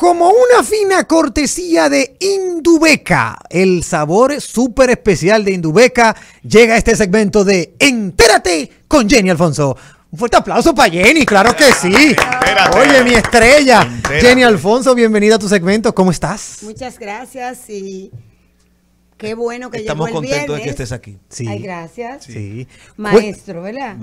Como una fina cortesía de Indubeca, el sabor súper especial de Indubeca, llega a este segmento de Entérate con Jenny Alfonso. Un fuerte aplauso para Jenny, claro que sí. Oye, mi estrella. Jenny Alfonso, bienvenida a tu segmento. ¿Cómo estás? Muchas gracias y Qué bueno que Estamos llegó el contentos de que estés aquí. Sí. Ay, gracias. Sí. Maestro, ¿verdad?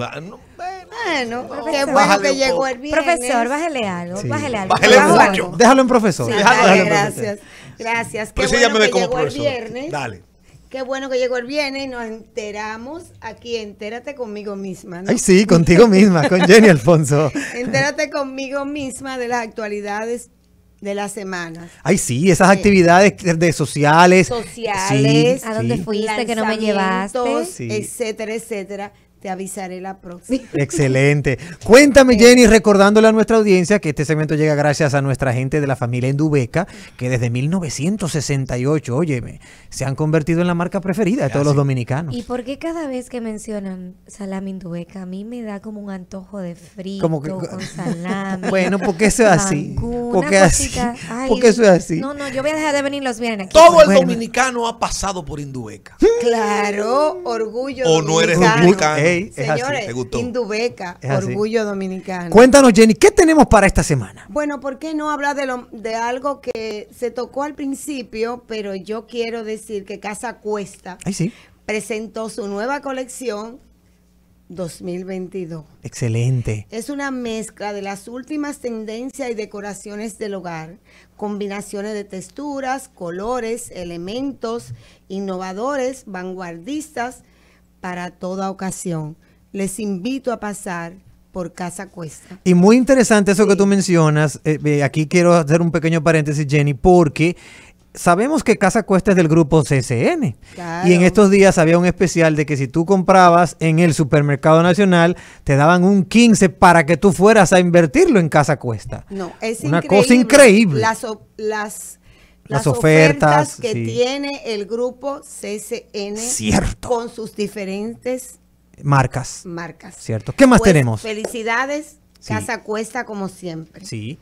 Bueno, qué bueno que llegó el viernes. Profesor, bájale algo, bájale algo. Bájale Déjalo en profesor. gracias. profesor. Gracias. Qué pues bueno que llegó el viernes. Dale. Qué bueno que llegó el viernes y nos enteramos aquí, entérate conmigo misma. Ay, sí, contigo misma, con Jenny Alfonso. entérate conmigo misma de las actualidades de la semana. Ay, sí, esas actividades de, sociales. Sociales. ¿A dónde fuiste que no me llevaste? Etcétera, etcétera. Te avisaré la próxima. Excelente. Cuéntame, Jenny, recordándole a nuestra audiencia que este segmento llega gracias a nuestra gente de la familia Indubeca que desde 1968, óyeme, se han convertido en la marca preferida de todos los dominicanos. ¿Y por qué cada vez que mencionan salami Indubeca a mí me da como un antojo de frito que, con salami? bueno, porque eso es así. Porque, así porque eso es así. No, no, yo voy a dejar de venir los viernes. Aquí. Todo el dominicano ha pasado por Indubeca. Claro, orgullo. O no eres dominicano. Señores, Indubeca, orgullo dominicano. Cuéntanos, Jenny, ¿qué tenemos para esta semana? Bueno, ¿por qué no hablar de, algo que se tocó al principio, pero yo quiero decir que Casa Cuesta presentó su nueva colección 2022. Excelente. Es una mezcla de las últimas tendencias y decoraciones del hogar, combinaciones de texturas, colores, elementos innovadores, vanguardistas, para toda ocasión. Les invito a pasar por Casa Cuesta. Y muy interesante eso que tú mencionas. Eh, aquí quiero hacer un pequeño paréntesis, Jenny, porque sabemos que Casa Cuesta es del grupo CCN. Y en estos días había un especial de que si tú comprabas en el supermercado nacional, te daban un 15 para que tú fueras a invertirlo en Casa Cuesta. No, es Una cosa increíble. Las, las las, ofertas, que tiene el grupo CCN Cierto. con sus diferentes marcas. Marcas. Cierto. ¿Qué más pues, tenemos? Felicidades, Casa Cuesta como siempre. Sí.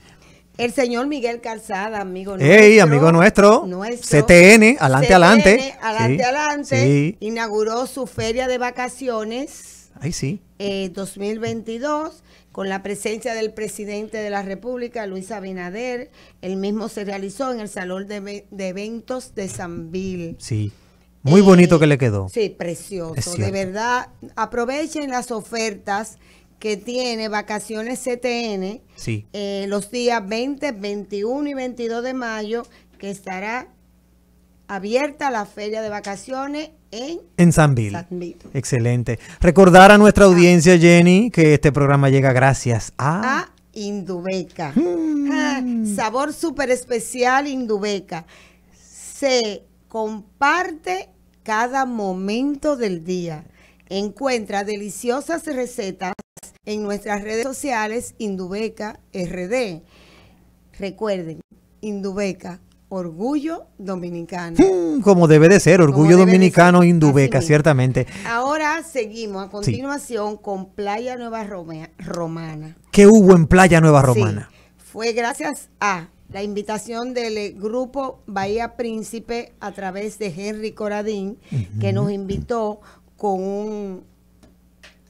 El señor Miguel Calzada, amigo nuestro. amigo nuestro. CTN, adelante, adelante. Adelante, adelante. Inauguró su feria de vacaciones. Ahí sí. Eh, 2022 con la presencia del presidente de la República, Luis Abinader. El mismo se realizó en el Salón de, Eventos de San Sambil. Sí. Muy bonito que le quedó. Sí, precioso. De verdad, aprovechen las ofertas que tiene Vacaciones CTN sí. Eh, los días 20, 21 y 22 de mayo, que estará abierta la feria de vacaciones en, en Sanville. Excelente. Recordar a nuestra ah. audiencia, Jenny, que este programa llega gracias a... Indubeca. Hmm. Ah, sabor súper especial Indubeca. Se comparte cada momento del día. Encuentra deliciosas recetas en nuestras redes sociales Indubeca RD. Recuerden, Indubeca, Orgullo Dominicano. Mm, como debe de ser, Orgullo Dominicano Indubeca, ciertamente. Ahora seguimos a continuación con Playa Nueva Romana. ¿Qué hubo en Playa Nueva Romana? Fue gracias a la invitación del grupo Bahía Príncipe a través de Henry Coradín, que nos invitó con un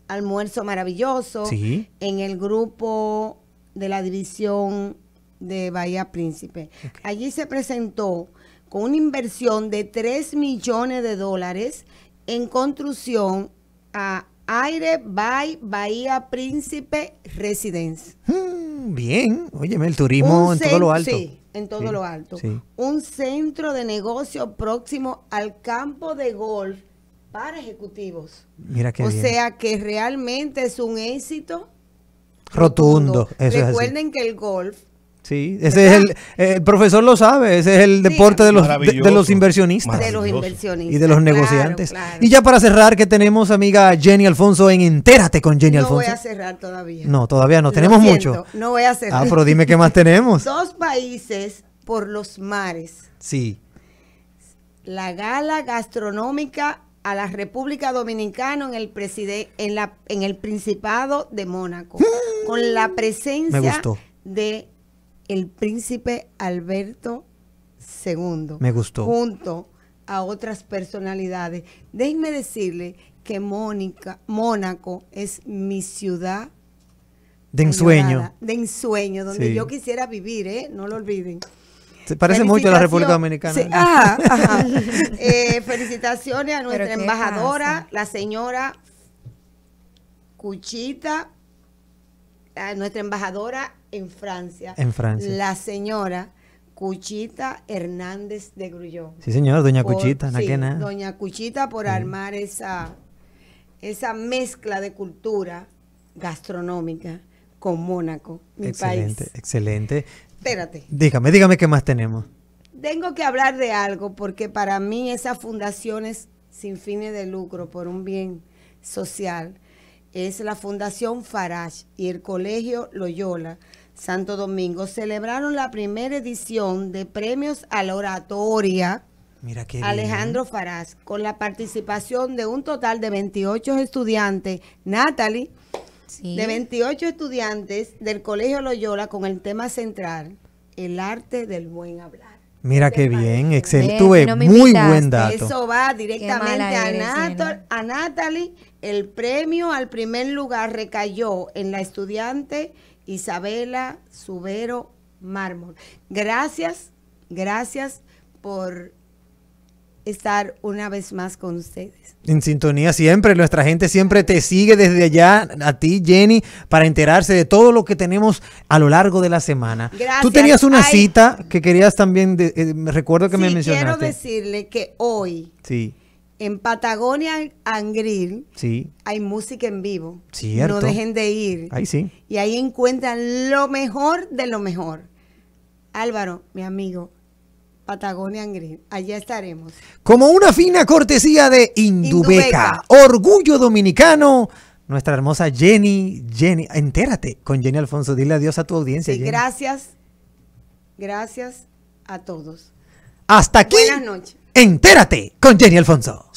almuerzo maravilloso en el grupo de la división de Bahía Príncipe. Allí se presentó con una inversión de 3 millones de dólares en construcción a Aire Bay Bahía Príncipe Residence. Mm, bien, óyeme, el turismo en todo lo alto. Sí, en todo lo alto. Un centro de negocio próximo al campo de golf para ejecutivos. Mira qué o sea que realmente es un éxito rotundo. Recuerden que el golf Sí, ese es el, eh, el profesor lo sabe, ese es el deporte de, los, de, los inversionistas. De los inversionistas. Y de los negociantes. Y ya para cerrar, que tenemos, amiga Jenny Alfonso, en Entérate con Jenny Alfonso? No voy a cerrar todavía. No, todavía no, tenemos mucho. No voy a cerrar. Ah, pero dime qué más tenemos. Dos países por los mares. Sí. La gala gastronómica a la República Dominicana en el en la en el Principado de Mónaco con la presencia de el príncipe Alberto II. Me gustó. Junto a otras personalidades. Déjenme decirle que Mónica, Mónaco es mi ciudad. De ensueño. de ensueño, donde yo quisiera vivir, ¿eh? No lo olviden. Se parece mucho a la República Dominicana. Eh, felicitaciones a nuestra embajadora, la señora Cuchita, a nuestra embajadora en Francia. La señora Cuchita Hernández de Grullón. Sí, señora, doña Cuchita, Doña Cuchita por armar esa, esa mezcla de cultura gastronómica con Mónaco, mi país. Excelente, excelente. Espérate. Dígame, dígame qué más tenemos. Tengo que hablar de algo porque para mí esas fundaciones sin fines de lucro por un bien social es la Fundación Farage y el Colegio Loyola Santo Domingo, celebraron la primera edición de premios a la oratoria Mira qué Alejandro Farás con la participación de un total de 28 estudiantes, Natalie, de 28 estudiantes del Colegio Loyola con el tema central, el arte del buen hablar. Mira qué bien, excelente. muy buen dato. Eso va directamente a, a Natalie el premio al primer lugar recayó en la estudiante Isabela Subero Mármol. Gracias, gracias por estar una vez más con ustedes. En sintonía siempre, nuestra gente siempre te sigue desde allá, a ti Jenny, para enterarse de todo lo que tenemos a lo largo de la semana. Gracias. Tú tenías una cita que querías también, eh, Me recuerdo que me mencionaste. Quiero decirle que hoy sí. En Patagonia Angril sí. hay música en vivo. Cierto. No dejen de ir. Ahí sí. Y ahí encuentran lo mejor de lo mejor. Álvaro, mi amigo, Patagonia Angril, allá estaremos. Como una fina cortesía de Indubeca, orgullo dominicano, nuestra hermosa Jenny, Jenny, entérate con Jenny Alfonso, dile adiós a tu audiencia. Y gracias, gracias a todos. Hasta aquí. Buenas noches. Entérate con Jenny Alfonso.